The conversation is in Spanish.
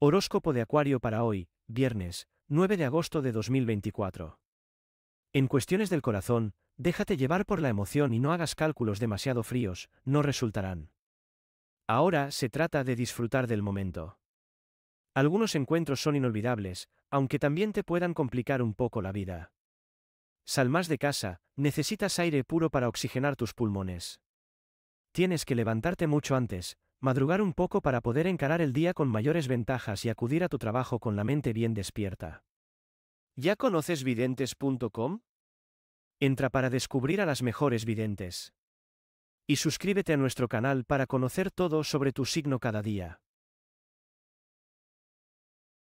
Horóscopo de Acuario para hoy, viernes, 9 de agosto de 2024. En cuestiones del corazón, déjate llevar por la emoción y no hagas cálculos demasiado fríos, no resultarán. Ahora se trata de disfrutar del momento. Algunos encuentros son inolvidables, aunque también te puedan complicar un poco la vida. Sal más de casa, necesitas aire puro para oxigenar tus pulmones. Tienes que levantarte mucho antes, Madrugar un poco para poder encarar el día con mayores ventajas y acudir a tu trabajo con la mente bien despierta. ¿Ya conoces videntes.com? Entra para descubrir a las mejores videntes. Y suscríbete a nuestro canal para conocer todo sobre tu signo cada día.